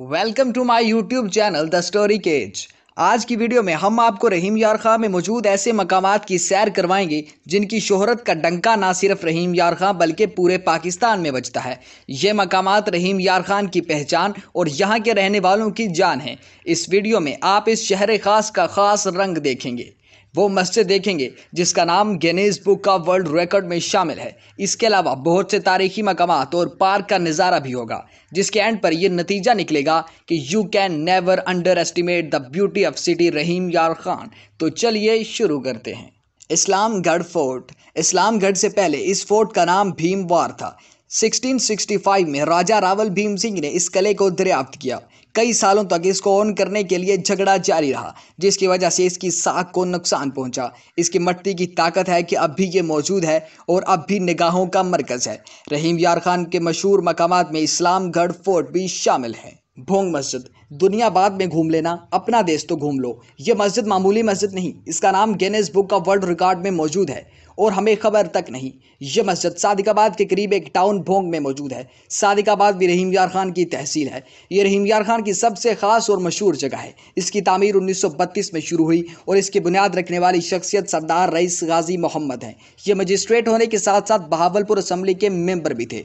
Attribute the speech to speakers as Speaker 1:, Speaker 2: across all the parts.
Speaker 1: welcome to my YouTube channel the story cage आज की video में हम आपको रहीम यार खां में मौजूद ऐसे मकाम की सैर करवाएंगे जिनकी शोहरत का डंका ना सिर्फ रहीम यार खां बल्कि पूरे पाकिस्तान में बजता है ये मकाम रहीम यार खान की पहचान और यहाँ के रहने वालों की जान है इस वीडियो में आप इस शहर ख़ास का ख़ास रंग देखेंगे वो मस्जिद देखेंगे जिसका नाम गिनीज बुक का वर्ल्ड रिकॉर्ड में शामिल है इसके अलावा बहुत से तारीखी मकाम और पार्क का नज़ारा भी होगा जिसके एंड पर यह नतीजा निकलेगा कि you can never underestimate the beauty of city Rahim Yar Khan तो चलिए शुरू करते हैं इस्लामगढ़ फोर्ट इस्लामगढ़ से पहले इस फोर्ट का नाम भीमवार था 1665 में राजा रावल भीम सिंह ने इस कले को दरियाफ्त किया कई सालों तक इसको ऑन करने के लिए झगड़ा जारी रहा जिसकी वजह से इसकी साख को नुकसान पहुंचा इसकी मट्टी की ताकत है कि अब भी ये मौजूद है और अब भी निगाहों का मरकज़ है रहीम यार खान के मशहूर मकाम में इस्लामगढ़ फोर्ट भी शामिल है भोंग मस्जिद दुनिया बाद में घूम लेना अपना देश तो घूम लो ये मस्जिद मामूली मस्जिद नहीं इसका नाम गेनेस बुक का वर्ल्ड रिकॉर्ड में मौजूद है और हमें खबर तक नहीं ये मस्जिद सादिकाबाद के करीब एक टाउन भोंग में मौजूद है सादिकाबाद भी रहीम यार खान की तहसील है ये रहीम यार खान की सबसे ख़ास और मशहूर जगह है इसकी सौ 1932 में शुरू हुई और इसकी बुनियाद रखने वाली शख्सियत सरदार रईस गाजी मोहम्मद हैं ये मजिस्ट्रेट होने के साथ साथ बहावलपुर असम्बली के मेम्बर भी थे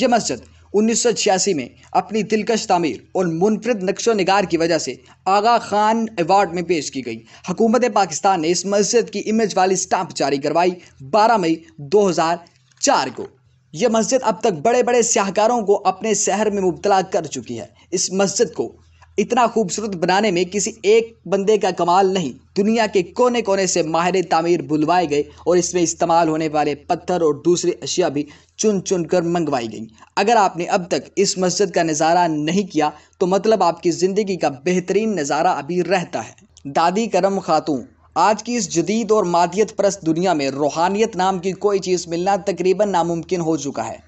Speaker 1: ये मस्जिद उन्नीस में अपनी दिलकश तमीर और मुनफरद नक्शो नगार की वजह से आगा खान अवार्ड में पेश की गई हकूमत पाकिस्तान ने इस मस्जिद की इमेज वाली स्टाम्प जारी करवाई 12 मई 2004 को यह मस्जिद अब तक बड़े बड़े सियाहकारों को अपने शहर में मुबतला कर चुकी है इस मस्जिद को इतना खूबसूरत बनाने में किसी एक बंदे का कमाल नहीं दुनिया के कोने कोने से माहिर तामीर बुलवाए गए और इसमें इस्तेमाल होने वाले पत्थर और दूसरी अशिया भी चुन चुन कर मंगवाई गई अगर आपने अब तक इस मस्जिद का नज़ारा नहीं किया तो मतलब आपकी ज़िंदगी का बेहतरीन नज़ारा अभी रहता है दादी करम खातून आज की इस जदीद और मादियत परस्त दुनिया में रूहानियत नाम की कोई चीज़ मिलना तकरीबन नामुमकिन हो चुका है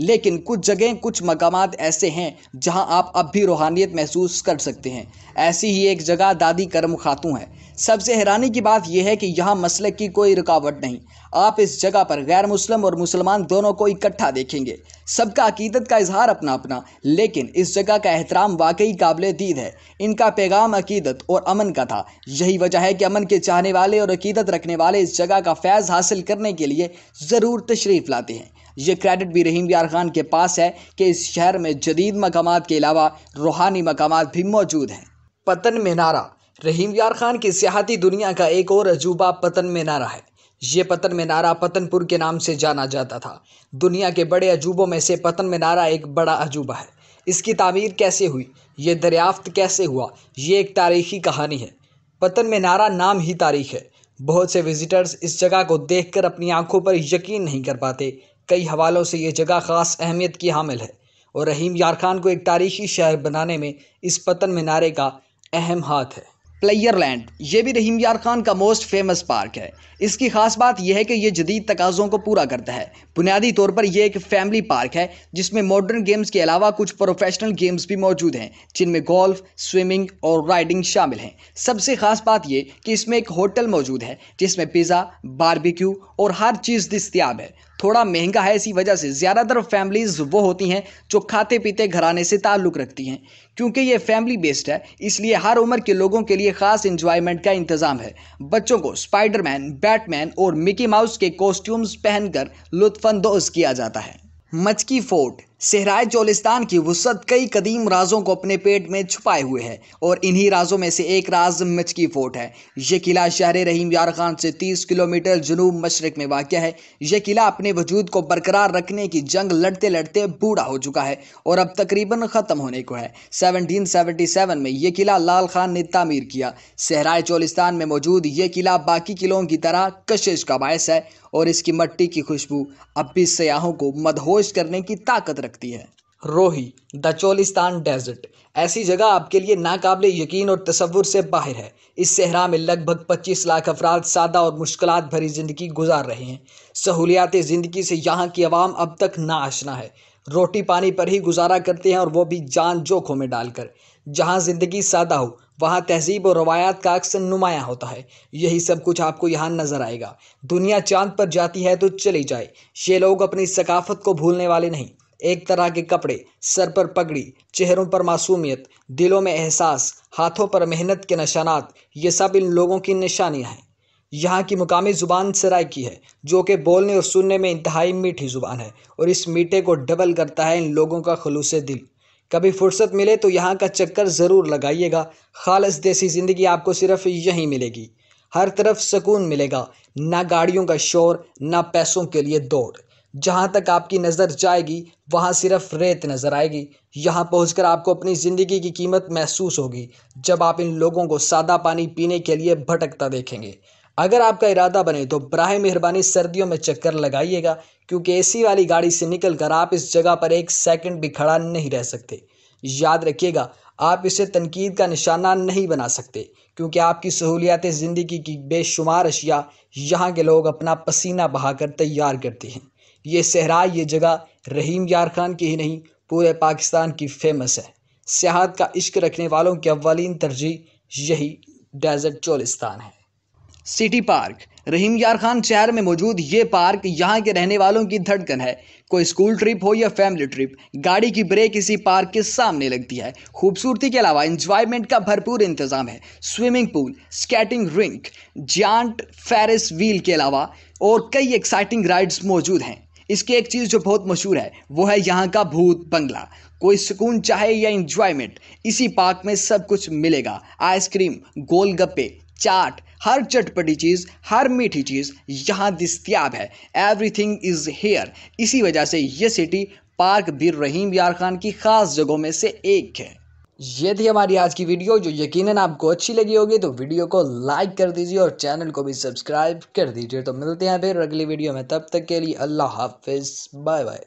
Speaker 1: लेकिन कुछ जगह कुछ मकाम ऐसे हैं जहां आप अब भी रूहानियत महसूस कर सकते हैं ऐसी ही एक जगह दादी करम खातूँ है सबसे हैरानी की बात यह है कि यहाँ मसल की कोई रुकावट नहीं आप इस जगह पर गैर मुस्लिम और मुसलमान दोनों को इकट्ठा देखेंगे सबका अकीदत का इजहार अपना अपना लेकिन इस जगह का एहतराम वाकई काबिल दीद है इनका पैगाम अकीदत और अमन का था यही वजह है कि अमन के चाहने वाले और अकीदत रखने वाले इस जगह का फैज़ हासिल करने के लिए ज़रूर तशरीफ़ लाते हैं ये क्रेडिट भी रहीम यार खान के पास है कि इस शहर में जदीद मकाम के अलावा रूहानी मकाम भी मौजूद हैं पतन मीनारा रहीम यार खान की सियाहती दुनिया का एक और अजूबा पतन मीनारा है ये पतन मीनारा पतनपुर के नाम से जाना जाता था दुनिया के बड़े अजूबों में से पतन मीनारा एक बड़ा अजूबा है इसकी तामीर कैसे हुई ये दरियाफ्त कैसे हुआ ये एक तारीखी कहानी है पतन मीनारा नाम ही तारीख है बहुत से विज़िटर्स इस जगह को देखकर अपनी आंखों पर यकीन नहीं कर पाते कई हवालों से ये जगह ख़ास अहमियत की हामिल है और रहीम यार खान को एक तारीखी शहर बनाने में इस पतन मीनारे का अहम हाथ है प्लेयर लैंड ये भी रहीम यार खान का मोस्ट फेमस पार्क है इसकी खास बात यह है कि यह जदीद तकाज़ों को पूरा करता है बुनियादी तौर पर यह एक फैमिली पार्क है जिसमें मॉडर्न गेम्स के अलावा कुछ प्रोफेशनल गेम्स भी मौजूद हैं जिनमें गोल्फ स्विमिंग और राइडिंग शामिल हैं सबसे ख़ास बात यह कि इसमें एक होटल मौजूद है जिसमें पिज़्ज़ा बारबिक्यू और हर चीज़ दस्तियाब है थोड़ा महंगा है इसी वजह से ज़्यादातर फैमिलीज़ वो होती हैं जो खाते पीते घराने से ताल्लुक़ रखती हैं क्योंकि ये फैमिली बेस्ड है इसलिए हर उम्र के लोगों के लिए ख़ास इंजॉयमेंट का इंतज़ाम है बच्चों को स्पाइडरमैन बैटमैन और मिकी माउस के कॉस्ट्यूम्स पहनकर लुत्फानंदोज़ किया जाता है मचकी फोर्ट सेहराय चोलिस्तान की वसत कई कदीम राजों को अपने पेट में छुपाए हुए है और इन्हीं राजों में से एक राज मचकी फोर्ट है यह किला शहर रहीम यार खान से 30 किलोमीटर जनूब मशरक में वाक़ है यह किला अपने वजूद को बरकरार रखने की जंग लड़ते लड़ते बूढ़ा हो चुका है और अब तकरीबन ख़त्म होने को है 1777 में यह किला लाल खान ने तामीर किया सेहराय चोलिस्तान में मौजूद ये किला बाकी किलों की तरह कशिश का बायस है और इसकी मट्टी की खुशबू अब भी सयाहों को मदहोश करने की ताकत रखती है रोही द चोलिस्तान डेजर्ट ऐसी जगह आपके लिए नाकबले यकीन और तस्वुर से बाहर है इस सहरा में लगभग 25 लाख अफराद सादा और मुश्किल भरी ज़िंदगी गुजार रहे हैं सहूलियात ज़िंदगी से यहाँ की आवाम अब तक नाआशना है रोटी पानी पर ही गुजारा करते हैं और वो भी जान जोखों में डालकर जहाँ ज़िंदगी सादा हो वहाँ तहजीब और रवायात का अक्सर नुमाया होता है यही सब कुछ आपको यहाँ नज़र आएगा दुनिया चांद पर जाती है तो चली जाए ये लोग अपनी सकाफत को भूलने वाले नहीं एक तरह के कपड़े सर पर पगड़ी चेहरों पर मासूमियत दिलों में एहसास हाथों पर मेहनत के निशानात ये सब इन लोगों की निशानियाँ हैं यहाँ की मुकामी ज़ुबान सराय की है जो कि बोलने और सुनने में इंतहाई मीठी ज़ुबान है और इस मीठे को डबल करता है इन लोगों का खलूस दिल कभी फुर्सत मिले तो यहाँ का चक्कर ज़रूर लगाइएगा खालस देसी ज़िंदगी आपको सिर्फ यहीं मिलेगी हर तरफ सुकून मिलेगा ना गाड़ियों का शोर ना पैसों के लिए दौड़ जहाँ तक आपकी नज़र जाएगी वहाँ सिर्फ रेत नज़र आएगी यहाँ पहुँच आपको अपनी ज़िंदगी की कीमत महसूस होगी जब आप इन लोगों को सादा पानी पीने के लिए भटकता देखेंगे अगर आपका इरादा बने तो बरह मेहरबानी सर्दियों में चक्कर लगाइएगा क्योंकि एसी वाली गाड़ी से कर आप इस जगह पर एक सेकेंड भी खड़ा नहीं रह सकते याद रखिएगा आप इसे तनकीद का निशाना नहीं बना सकते क्योंकि आपकी सहूलियात ज़िंदगी की बेशुमार अशिया यहाँ के लोग अपना पसीना बहाकर तैयार करते हैं ये सहरा ये जगह रहीम यार खान की ही नहीं पूरे पाकिस्तान की फेमस है सियाहत का इश्क रखने वालों की अवालीन तरजीह यही डेजर्ट चोलिस्तान है सिटी पार्क रहीम यार खान शहर में मौजूद ये पार्क यहाँ के रहने वालों की धड़कन है कोई स्कूल ट्रिप हो या फैमिली ट्रिप गाड़ी की ब्रेक इसी पार्क के सामने लगती है खूबसूरती के अलावा इंजॉयमेंट का भरपूर इंतजाम है swimming pool skating rink giant Ferris wheel के अलावा और कई एक्साइटिंग राइड्स मौजूद हैं इसकी एक चीज़ जो बहुत मशहूर है वो है यहाँ का भूत बंगला कोई सुकून चाहे या इंजॉयमेंट इसी पार्क में सब कुछ मिलेगा आइसक्रीम गोलगप्पे चाट हर चटपटी चीज़ हर मीठी चीज़ यहाँ दस्तियाब है एवरीथिंग इज़ हेयर इसी वजह से ये सिटी पार्क बिर रहीम यार खान की ख़ास जगहों में से एक है ये थी हमारी आज की वीडियो जो यकीनन आपको अच्छी लगी होगी तो वीडियो को लाइक कर दीजिए और चैनल को भी सब्सक्राइब कर दीजिए तो मिलते हैं फिर अगली वीडियो में तब तक के लिए अल्लाह हाफिज़ बाय बाय